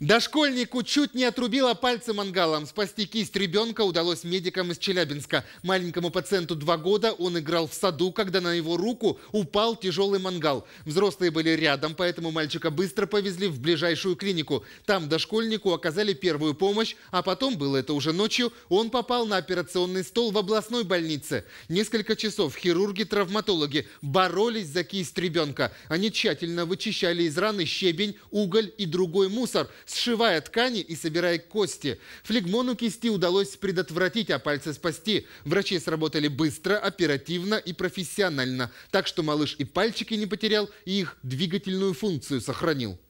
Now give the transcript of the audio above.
Дошкольнику чуть не отрубило пальцы мангалом. Спасти кисть ребенка удалось медикам из Челябинска. Маленькому пациенту два года он играл в саду, когда на его руку упал тяжелый мангал. Взрослые были рядом, поэтому мальчика быстро повезли в ближайшую клинику. Там дошкольнику оказали первую помощь, а потом, было это уже ночью, он попал на операционный стол в областной больнице. Несколько часов хирурги-травматологи боролись за кисть ребенка. Они тщательно вычищали из раны щебень, уголь и другой мусор – сшивая ткани и собирая кости. Флегмону кисти удалось предотвратить, а пальцы спасти. Врачи сработали быстро, оперативно и профессионально, так что малыш и пальчики не потерял, и их двигательную функцию сохранил.